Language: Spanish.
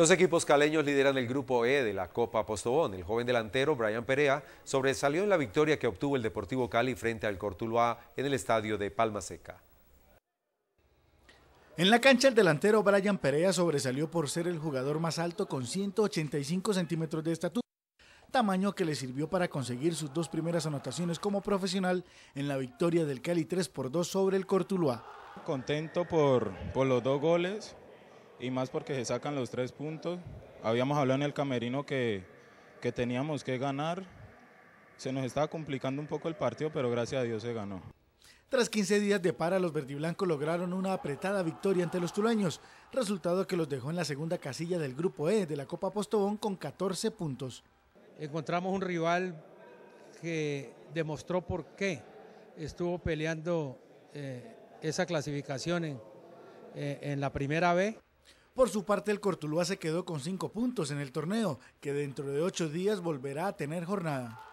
Los equipos caleños lideran el grupo E de la Copa Postobón. El joven delantero Brian Perea sobresalió en la victoria que obtuvo el Deportivo Cali frente al Cortuloa en el estadio de Palma Seca. En la cancha el delantero Brian Perea sobresalió por ser el jugador más alto con 185 centímetros de estatura, tamaño que le sirvió para conseguir sus dos primeras anotaciones como profesional en la victoria del Cali 3 por 2 sobre el Cortuloa. Contento por, por los dos goles, y más porque se sacan los tres puntos. Habíamos hablado en el camerino que, teníamos que ganar. Se nos estaba complicando un poco el partido, pero gracias a Dios se ganó. Tras 15 días de para, los verdiblancos lograron una apretada victoria ante los tulaños, resultado que los dejó en la segunda casilla del grupo E de la Copa Postobón con 14 puntos. Encontramos un rival que demostró por qué estuvo peleando eh, esa clasificación en, eh, en la primera B. Por su parte, el Cortulúa se quedó con cinco puntos en el torneo, que dentro de ocho días volverá a tener jornada.